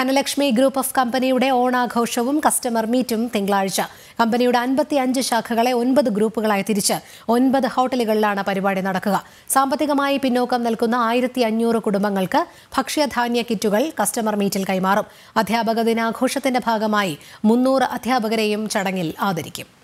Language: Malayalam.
ധനലക്ഷ്മി ഗ്രൂപ്പ് ഓഫ് കമ്പനിയുടെ ഓണാഘോഷവും കസ്റ്റമർ മീറ്റും തിങ്കളാഴ്ച കമ്പനിയുടെ അൻപത്തി അഞ്ച് ശാഖകളെ ഒൻപത് ഗ്രൂപ്പുകളായി തിരിച്ച് ഒൻപത് ഹോട്ടലുകളിലാണ് പരിപാടി നടക്കുക സാമ്പത്തികമായി പിന്നോക്കം നിൽക്കുന്ന ആയിരത്തി അഞ്ഞൂറ് കുടുംബങ്ങൾക്ക് ഭക്ഷ്യധാന്യ കിറ്റുകൾ കസ്റ്റമർ മീറ്റിൽ കൈമാറും അധ്യാപക ദിനാഘോഷത്തിന്റെ ഭാഗമായി മുന്നൂറ് അധ്യാപകരെയും ചടങ്ങിൽ ആദരിക്കും